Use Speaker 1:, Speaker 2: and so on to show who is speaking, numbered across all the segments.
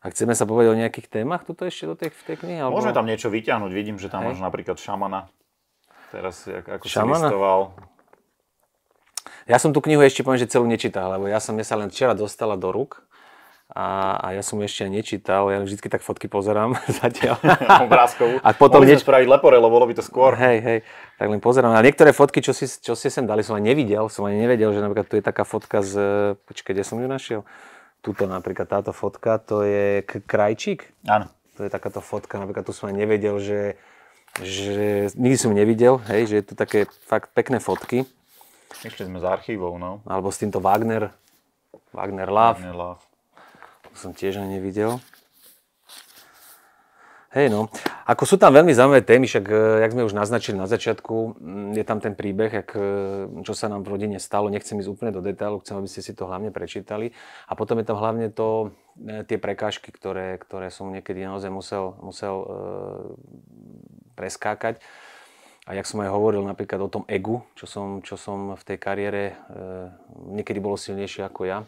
Speaker 1: A chceme sa povedať o nejakých témach toto ešte do tej, v
Speaker 2: tej knihy? Alebo... Môžeme
Speaker 1: tam niečo vyťahnuť. Vidím, že tam Hej. máš napríklad šamana. Teraz ako šamana? si
Speaker 2: listoval. Ja som tú knihu ešte poviem, že celú nečítal, lebo ja som ja sa len včera dostala do rúk a, a ja som ešte nečítal, ja vždy tak fotky pozerám zatiaľ.
Speaker 1: Obrázkovú. A potom Mohli nieč...
Speaker 2: spraviť lebo bolo by to skôr. Hej, hej, tak len pozerám. A niektoré fotky, čo si, čo si sem dali, som ani nevidel, som ani nevedel, že napríklad tu je taká fotka z... Počkaj, kde som ju našiel? Tuto napríklad táto fotka, to je k- krajčík. Áno. To je takáto fotka, napríklad tu som aj nevedel, že, že nikdy som nevidel, hej, že je tu také fakt pekné fotky. Ešte sme z archívou, no. Alebo s týmto Wagner, Wagner Love. Wagner Love. To som tiež nevidel. Hej no, ako sú tam veľmi zaujímavé témy, však e, jak sme už naznačili na začiatku, mm, je tam ten príbeh, jak, e, čo sa nám v rodine stalo, nechcem ísť úplne do detailu, chcem, aby ste si to hlavne prečítali. A potom je tam hlavne to, e, tie prekážky, ktoré, ktoré som niekedy naozaj musel, musel e, preskákať. A jak som aj hovoril napríklad o tom egu, čo som, čo som v tej kariére e, niekedy bolo silnejšie ako ja.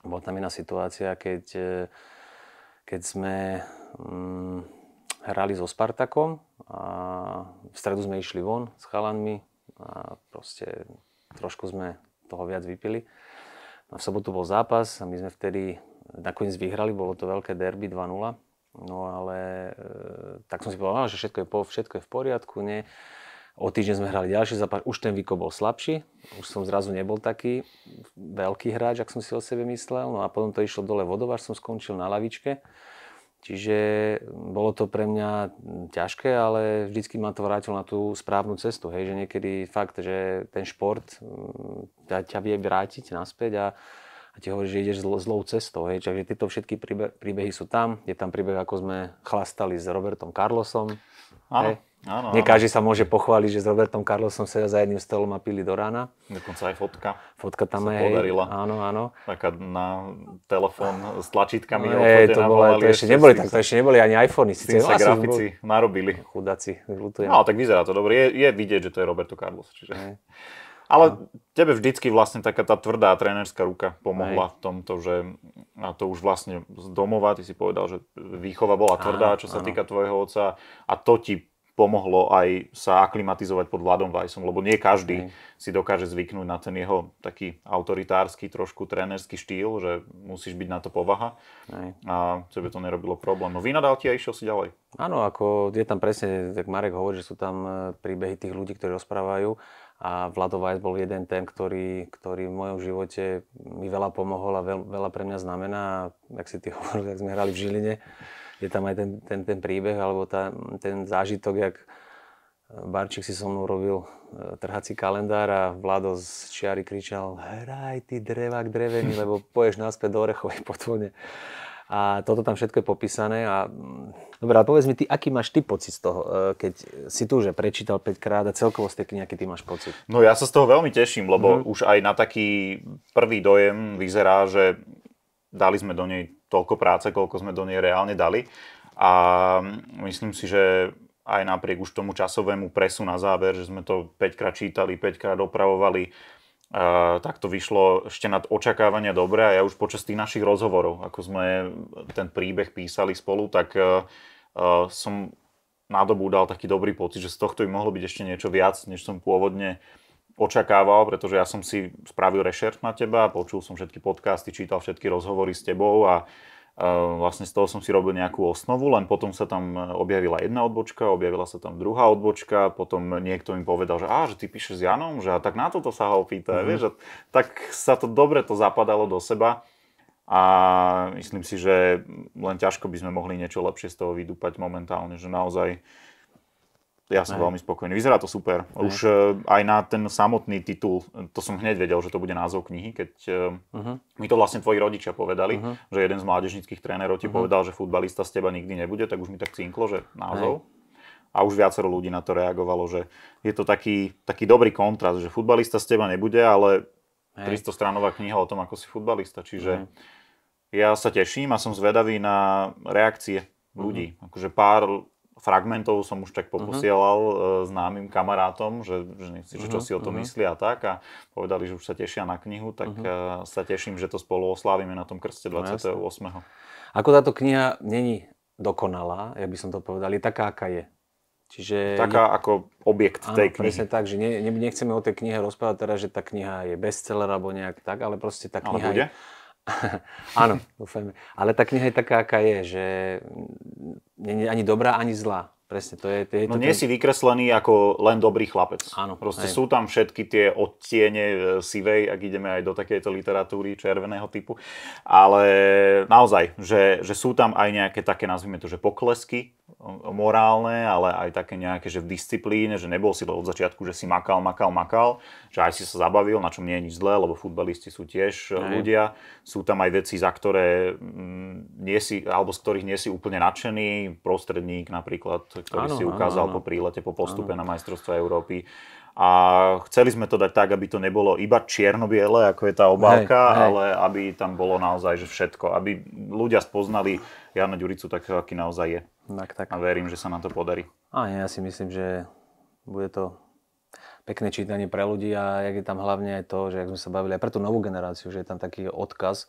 Speaker 2: Bola tam iná situácia, keď, e, keď sme... Mm, hrali so Spartakom a v stredu sme išli von s chalanmi a proste trošku sme toho viac vypili. A v sobotu bol zápas a my sme vtedy nakoniec vyhrali, bolo to veľké derby 2-0. No ale e, tak som si povedal, že všetko je, po, všetko je v poriadku, nie. O týždeň sme hrali ďalší zápas, už ten výkop bol slabší, už som zrazu nebol taký veľký hráč, ak som si o sebe myslel. No a potom to išlo dole vodovar, som skončil na lavičke. Čiže mm, bolo to pre mňa mm, ťažké, ale vždycky ma to vrátilo na tú správnu cestu. Hej, že niekedy fakt, že ten šport mm, ťa, ťa vie vrátiť naspäť a, a ti hovorí, že ideš zl- zlou cestou. Hej. Čiže tieto všetky príbe- príbehy sú tam. Je tam príbeh, ako sme chlastali s Robertom Carlosom. Áno. Hej. Áno, Nie každý sa môže pochváliť, že s Robertom Carlosom sedia za jedným stolom a pili do rána. Dokonca aj fotka. Fotka tam sa je. podarila. Áno, áno.
Speaker 1: Taká na telefón s tlačítkami. Hej, to, bolo, to ešte, neboli, tak, to
Speaker 2: ešte neboli ani iPhony. si. sa grafici
Speaker 1: bol... narobili. Chudáci, ľutujem. No, tak vyzerá to dobre. Je, je vidieť, že to je Roberto Carlos. Čiže... Ale Ale no. tebe vždycky vlastne taká tá tvrdá trénerská ruka pomohla Aj. v tomto, že a to už vlastne z domova, ty si povedal, že výchova bola tvrdá, áno, čo sa áno. týka tvojho oca a to ti pomohlo aj sa aklimatizovať pod Vladom Vajsom, lebo nie každý mm. si dokáže zvyknúť na ten jeho taký autoritársky, trošku trénerský štýl, že musíš byť na to povaha mm. a
Speaker 2: tebe to nerobilo problém. No vynadal ti
Speaker 1: a išiel si ďalej.
Speaker 2: Áno, ako je tam presne, tak Marek hovorí, že sú tam e, príbehy tých ľudí, ktorí rozprávajú a Vlado Vajs bol jeden ten, ktorý, ktorý v mojom živote mi veľa pomohol a veľa pre mňa znamená, ak si ty hovoril, tak sme hrali v Žiline je tam aj ten, ten, ten príbeh alebo tá, ten zážitok, jak eh, Barček si so mnou robil eh, trhací kalendár a Vlado z čiary kričal hraj ty drevák drevený, lebo poješ náspäť do Orechovej potvone. A toto tam všetko je popísané. A... Mm, dobre, ale povedz mi ty, aký máš ty pocit z toho, eh, keď si tu už prečítal 5 krát a celkovo z tej knihy, aký ty máš pocit?
Speaker 1: No ja sa z toho veľmi teším, lebo mm-hmm. už aj na taký prvý dojem vyzerá, že dali sme do nej toľko práce, koľko sme do nej reálne dali. A myslím si, že aj napriek už tomu časovému presu na záver, že sme to 5 krát čítali, 5 krát opravovali, Uh, tak to vyšlo ešte nad očakávania dobre a ja už počas tých našich rozhovorov, ako sme ten príbeh písali spolu, tak uh, na dobu dal taký dobrý pocit, že z tohto by mohlo byť ešte niečo viac, než som pôvodne uh, očakával, pretože ja som si spravil rešert na teba, počul som všetky podcasty, čítal všetky rozhovory s tebou a e, vlastne z toho som si robil nejakú osnovu, len potom sa tam objavila jedna odbočka, objavila sa tam druhá odbočka, potom niekto mi povedal, že á, že ty píšeš s Janom, že a tak na toto sa ho opýta, mm-hmm. vieš, a tak sa to dobre to zapadalo do seba a myslím si, že len ťažko by sme mohli niečo lepšie z toho vydúpať momentálne, že naozaj uh, ja som Aj. veľmi spokojný. Vyzerá to super. Aj. Už e, aj na ten samotný titul, to som hneď vedel, že to bude názov knihy, keď uh-huh. mi to vlastne tvoji rodičia povedali, uh-huh. že jeden z mládežnických trénerov ti uh-huh. povedal, že futbalista z teba nikdy nebude, tak už mi tak cinklo, že názov. Aj. A už viacero ľudí na to reagovalo, že je to taký, taký dobrý kontrast, že futbalista z teba nebude, ale 300-stranová kniha o tom, ako si futbalista. Čiže Aj. ja sa teším a som zvedavý na reakcie ľudí. Uh-huh. Akože pár fragmentov som už tak mhm. poposielal uh-huh. známym kamarátom, že, že nechci, že čo uh-huh. si o to uh-huh. Mhm. myslia a tak a povedali, že už sa tešia na knihu,
Speaker 2: tak uh-huh. sa teším, že to spolu oslávime na tom krste 28. No, Ako táto kniha není dokonalá, ja by som to povedal, je taká, aká je. Čiže Taká je, ako
Speaker 1: objekt áno, tej knihy. presne
Speaker 2: tak, že ne, nechceme o tej knihe rozprávať teraz, že tá kniha je bestseller alebo nejak tak, ale proste tá kniha ale bude? je Áno, dúfajme. Ale tá kniha je taká, aká je, že nie je ani dobrá, ani zlá. Presne, to je... To je no to nie ten... si
Speaker 1: vykreslený ako len dobrý chlapec. Áno. Proste aj. sú tam všetky tie odtiene e, sivej, ak ideme aj do takejto literatúry červeného typu. Ale naozaj, že, že sú tam aj nejaké také, nazvime to, že poklesky e, morálne, ale aj také nejaké, že v disciplíne, že nebol si od začiatku, že si makal, makal, makal, že aj si sa zabavil, na čom nie je nič zlé, lebo futbalisti sú tiež aj. E, ľudia. Sú tam aj veci, za ktoré mm, nie si, alebo z ktorých nie si úplne nadšený, prostredník napríklad ktorý áno, si ukázal áno, áno. po prílete, po postupe áno. na majstrovstva Európy. A chceli sme to dať tak, aby to nebolo iba čierno-biele, ako je tá obálka, hej, hej. ale aby tam bolo naozaj že všetko. Aby ľudia spoznali
Speaker 2: Jana Ďuricu takého, aký naozaj je. Tak, tak. A verím, že sa nám to podarí. A ja si myslím, že bude to pekné čítanie pre ľudí a jak je tam hlavne aj to, že ak sme sa bavili aj pre tú novú generáciu, že je tam taký odkaz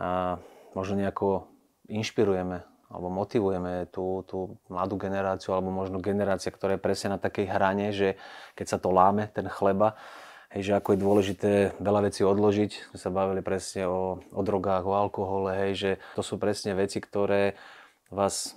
Speaker 2: a možno nejako inšpirujeme alebo motivujeme tú, tú mladú generáciu, alebo možno generácia, ktorá je presne na takej hrane, že keď sa to láme, ten chleba, hej, že ako je dôležité veľa vecí odložiť. My sa bavili presne o, o drogách, o alkohole, hej, že to sú presne veci, ktoré vás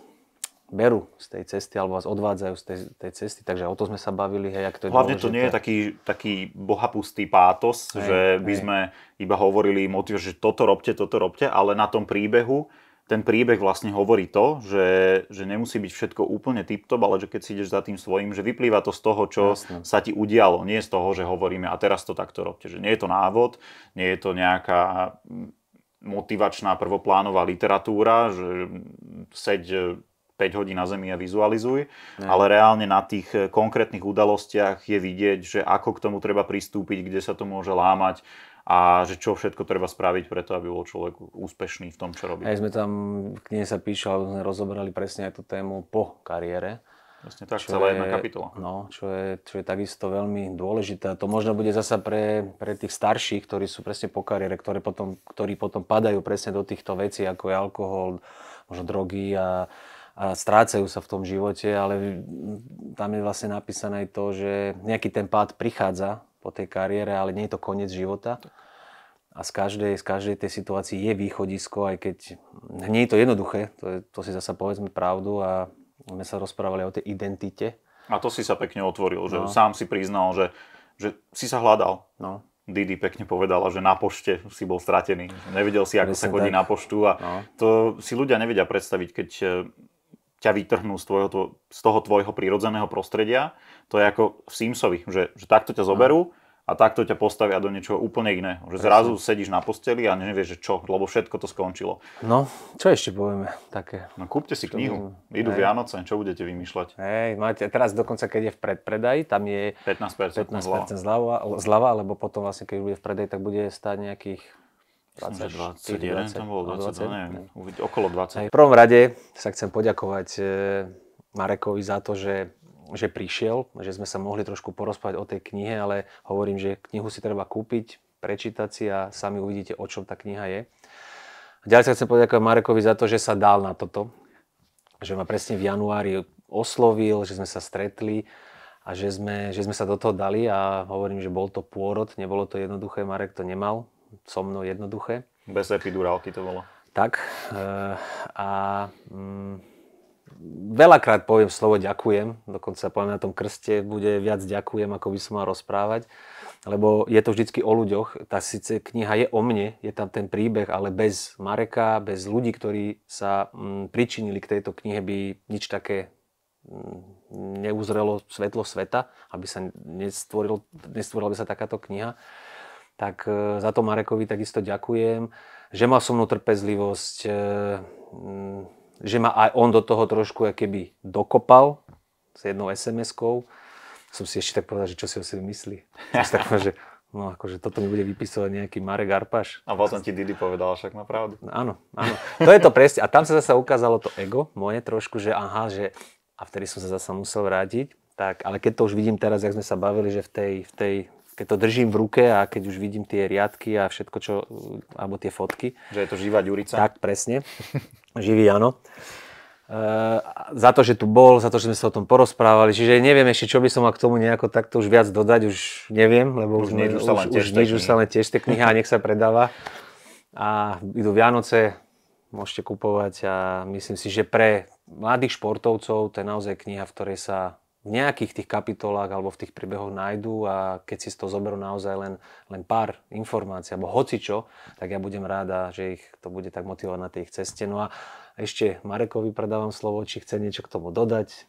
Speaker 2: berú z tej cesty alebo vás odvádzajú z tej, tej cesty, takže o to sme sa bavili. Hej, ak to je Hlavne dôležité. to nie je taký, taký bohapustý pátos, hej, že by hej.
Speaker 1: sme iba hovorili motiv, že toto robte, toto robte, ale na tom príbehu ten príbeh vlastne hovorí to, že, že nemusí byť všetko úplne tip-top, ale že keď si ideš za tým svojím, že vyplýva to z toho, čo Jasne. sa ti udialo. Nie z toho, že hovoríme a teraz to takto robte. Že nie je to návod, nie je to nejaká motivačná prvoplánová literatúra, že seď 5 e, hodín na zemi a vizualizuj, ne. ale reálne na tých e, konkrétnych udalostiach je vidieť, že ako k tomu treba pristúpiť, kde sa to môže lámať, a že čo všetko treba spraviť preto, aby bol človek úspešný v tom, čo robí. Aj sme
Speaker 2: tam, k nej sa píšu, alebo sme rozoberali presne aj tú tému po kariére.
Speaker 1: Vlastne tak, celá je, jedna kapitola.
Speaker 2: No, čo je, čo je takisto veľmi dôležité. To možno bude zasa pre, pre tých starších, ktorí sú presne po kariére, ktoré potom, ktorí potom padajú presne do týchto vecí, ako je alkohol, možno drogy a, a strácajú sa v tom živote, ale tam je vlastne napísané to, že nejaký ten pád prichádza, po tej kariére, ale nie je to koniec života. A z každej, z každej tej situácii je východisko, aj keď nie je to jednoduché, to, je, to si zasa povedzme pravdu a sme sa rozprávali o tej identite. A to si
Speaker 1: sa pekne otvoril, že no. sám si priznal, že, že si sa hľadal. No. Didi pekne povedala, že na pošte si bol stratený. Nevedel si, ako Myslím sa chodí tak. na poštu a no. to si ľudia nevedia predstaviť, keď ťa vytrhnú z, tvojho, z toho tvojho prírodzeného prostredia. To je ako v Simsovi, že, že takto ťa zoberú a takto ťa postavia do niečoho úplne iného. Že zrazu sedíš na posteli a nevieš, že čo, lebo všetko to skončilo.
Speaker 2: No, čo ešte povieme také? No kúpte si čo knihu, budeme? idú Vianoce, čo budete vymýšľať? Hej, máte, teraz dokonca, keď je v predpredaji, tam je 15%, 15% zľava. zľava, lebo potom vlastne, keď bude v predaji, tak bude stáť nejakých 20, 20, no, no. okolo 20. Aj, v prvom rade sa chcem poďakovať e, Marekovi za to, že že prišiel, že sme sa mohli trošku porozprávať o tej knihe, ale hovorím, že knihu si treba kúpiť, prečítať si a sami uvidíte, o čom tá kniha je. Ďalej sa chcem poďakovať Marekovi za to, že sa dal na toto, že ma presne v januári oslovil, že sme sa stretli a že sme, že sme sa do toho dali a hovorím, že bol to pôrod, nebolo to jednoduché, Marek to nemal, so mnou jednoduché. Bez epidurálky to bolo. Tak. E, a mm, veľakrát poviem slovo ďakujem, dokonca poviem na tom krste bude viac ďakujem, ako by som mal rozprávať, lebo je to vždycky o ľuďoch. Tá síce kniha je o mne, je tam ten príbeh, ale bez Mareka, bez ľudí, ktorí sa mm, pričinili k tejto knihe, by nič také mm, neuzrelo svetlo sveta, aby sa nestvoril, nestvorila by sa takáto kniha tak e, za to Marekovi takisto ďakujem, že mal so mnou trpezlivosť, e, že ma aj on do toho trošku keby dokopal s jednou SMS-kou. Som si ešte tak povedal, že čo si o sebe myslí. Som si tak povedal, že No akože toto mi bude vypisovať nejaký Marek Arpaš. A potom ti Didi povedal, však má pravdu. No, áno, áno. To je to presne. A tam sa zase ukázalo to ego moje trošku, že aha, že a vtedy som sa zase musel vrátiť. Tak, ale keď to už vidím teraz, jak sme sa bavili, že v tej, v tej, keď to držím v ruke a keď už vidím tie riadky a všetko, čo, alebo tie fotky. Že je to živá ďurica? Tak, presne. Živý, áno. E, za to, že tu bol, za to, že sme sa o tom porozprávali. Čiže neviem ešte, čo by som mal k tomu nejako takto už viac dodať, už neviem, lebo už, už, už, sa len už, nič, už sa len tiež tie kniha a nech sa predáva. A idú Vianoce, môžete kupovať a myslím si, že pre mladých športovcov to je naozaj kniha, v ktorej sa v nejakých tých kapitolách alebo v tých príbehoch nájdú a keď si z toho zoberú naozaj len, len pár informácií alebo hocičo, tak ja budem ráda, že ich to bude tak motivovať na tej ich ceste. No a ešte Marekovi predávam slovo, či chce niečo k tomu dodať.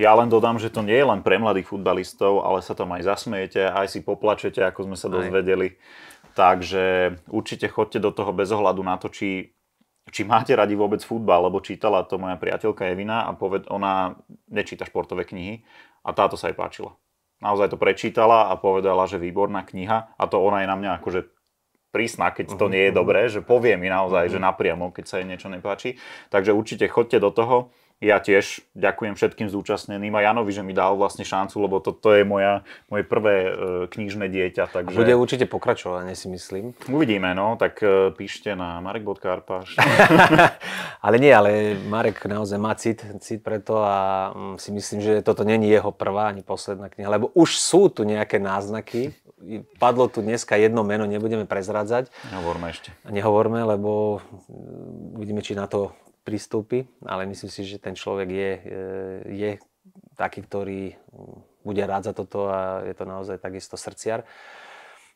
Speaker 2: Ja len dodám, že to nie je len pre
Speaker 1: mladých futbalistov, ale sa tam aj zasmiete, aj si poplačete, ako sme sa dozvedeli. Takže určite chodte do toho bez ohľadu na to, či či máte radi vôbec futbal, lebo čítala to moja priateľka Evina a poved, ona nečíta športové knihy a táto sa jej páčila. Naozaj to prečítala a povedala, že výborná kniha a to ona je na mňa akože prísna, keď to mhm, nie je mhm. dobré, že povie mi naozaj, že mhm. napriamo, keď sa jej niečo nepáči. Takže určite chodte do toho, ja tiež ďakujem všetkým zúčastneným a Janovi, že mi dal vlastne šancu, lebo toto to je moja, moje prvé e, knižné dieťa. Takže... A bude určite pokračovanie, si
Speaker 2: myslím. Uvidíme, no, tak e, píšte na marek.karpaš. ale nie, ale Marek naozaj má cit, cit preto a mm, si myslím, že toto není jeho prvá ani posledná kniha, lebo už sú tu nejaké náznaky. Padlo tu dneska jedno meno, nebudeme prezradzať. Nehovorme ešte. Nehovorme, lebo mm, uvidíme, či na to pristúpi, ale myslím si, že ten človek je, e, je taký, ktorý bude rád za toto a je to naozaj takisto srdciar.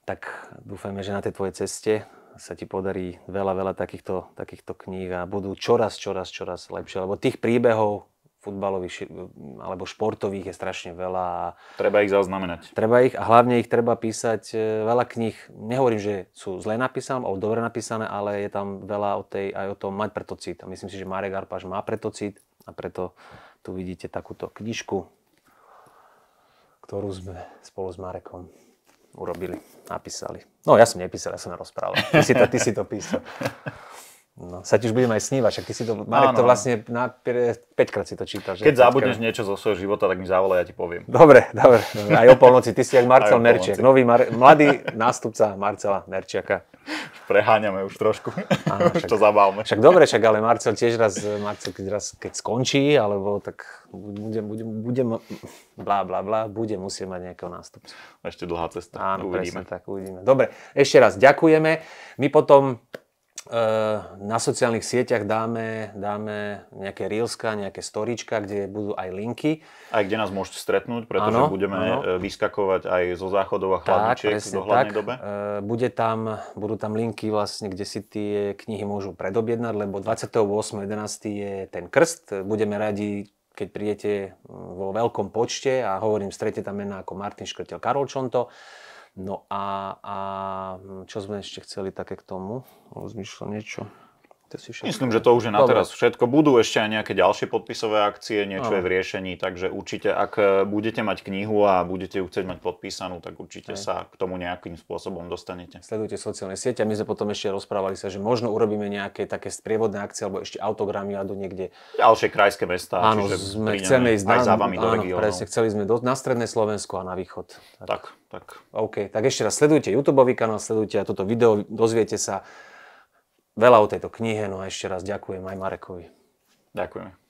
Speaker 2: Tak dúfajme, že na tej tvojej ceste sa ti podarí veľa, veľa takýchto, takýchto kníh a budú čoraz, čoraz, čoraz lepšie. Lebo tých príbehov futbalových alebo športových je strašne veľa. Treba ich zaznamenať. Treba ich a hlavne ich treba písať e, veľa kníh. Nehovorím, že sú zle napísané alebo dobre napísané, ale je tam veľa o tej, aj o tom mať preto cít. A myslím si, že Marek Arpaš má preto cít a preto tu vidíte takúto knižku, ktorú sme spolu s Marekom urobili, napísali. No ja som nepísal, ja som rozprával. Ty si to, ty si to písal. No, sa ti už budem aj snívať, však ty si to, Marek, áno, to vlastne na 5 krát si to čítal. Že? Keď zabudneš niečo zo svojho života, tak mi zavolaj, ja ti poviem. Dobre, dobre. Aj o polnoci, ty si jak Marcel Merčiak, nový, Mar- mladý nástupca Marcela Merčiaka. Preháňame už trošku, áno, však, už to zabávame. Však dobre, však ale Marcel tiež raz, Marcel keď raz, keď skončí, alebo tak budem, budem, budem, bla, bla, bla, budem musieť mať nejakého nástupcu. Ešte dlhá cesta, Áno, uvidíme. Presne, tak uvidíme. Dobre, ešte raz ďakujeme. My potom Eh, na sociálnych sieťach dáme, dáme nejaké reelska, nejaké storička, kde budú aj linky. Aj kde nás môžete stretnúť, pretože ano, budeme ano. Eh,
Speaker 1: vyskakovať aj zo záchodov a chladničiek tak, v dohľadnej tak. dobe.
Speaker 2: Eh, bude tam, budú tam linky, vlastne, kde si tie knihy môžu predobjednať, lebo 28.11. je ten krst. Budeme radi, keď prídete hm, vo veľkom počte a hovorím, stretnete tam mená ako Martin Škrtel, Karol Čonto. No a, a čo sme ešte chceli také k tomu? Rozmýšľam niečo. To si všetko... Myslím, že to už je na teraz
Speaker 1: všetko. Budú ešte aj nejaké ďalšie podpisové akcie, niečo Dobre. je v riešení, takže určite, ak e, budete mať
Speaker 2: knihu a budete ju chcieť mať podpísanú, tak určite aj. sa k tomu nejakým spôsobom dostanete. Sledujte sociálne siete a my sme potom ešte rozprávali sa, že možno urobíme nejaké také sprievodné akcie alebo ešte autogramy do niekde.
Speaker 1: Ďalšie krajské mesta. Áno, sme chceli ísť aj za vami áno, do regionu. Presne,
Speaker 2: chceli sme do, na stredné Slovensko a na východ. Tak, tak. tak. OK, tak ešte raz sledujte YouTube kanál, sledujte toto video, dozviete sa veľa o tejto knihe. No a ešte raz ďakujem aj Marekovi. Ďakujeme.